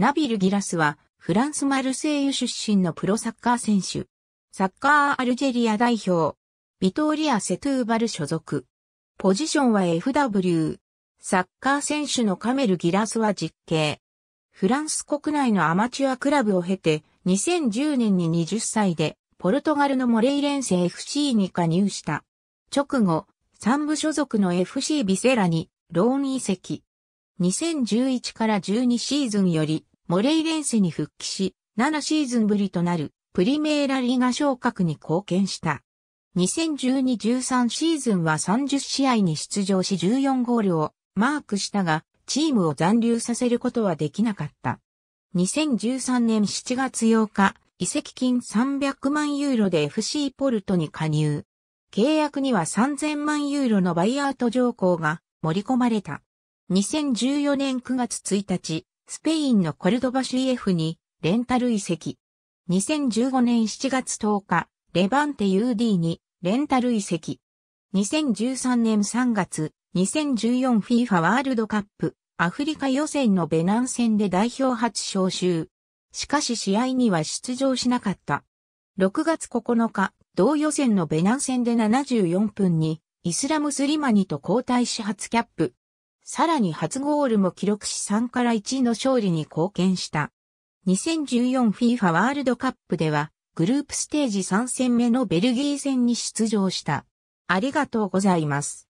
ナビル・ギラスは、フランス・マルセイユ出身のプロサッカー選手。サッカーアルジェリア代表。ビトーリア・セトゥーバル所属。ポジションは FW。サッカー選手のカメル・ギラスは実刑。フランス国内のアマチュアクラブを経て、2010年に20歳で、ポルトガルのモレイレンセ FC に加入した。直後、三部所属の FC ビセラに、ローン移籍。2011から12シーズンより、モレイレンセに復帰し、7シーズンぶりとなるプリメーラリーガ昇格に貢献した。2012-13シーズンは30試合に出場し14ゴールをマークしたが、チームを残留させることはできなかった。2013年7月8日、移籍金300万ユーロで FC ポルトに加入。契約には3000万ユーロのバイアウト条項が盛り込まれた。2014年9月1日、スペインのコルドバ CF にレンタル移籍。2015年7月10日、レバンテ UD にレンタル移籍。2013年3月、2014FIFA ワールドカップアフリカ予選のベナン戦で代表初招集。しかし試合には出場しなかった。6月9日、同予選のベナン戦で74分にイスラムスリマニと交代始発キャップ。さらに初ゴールも記録し3から1の勝利に貢献した。2014FIFA ワールドカップでは、グループステージ3戦目のベルギー戦に出場した。ありがとうございます。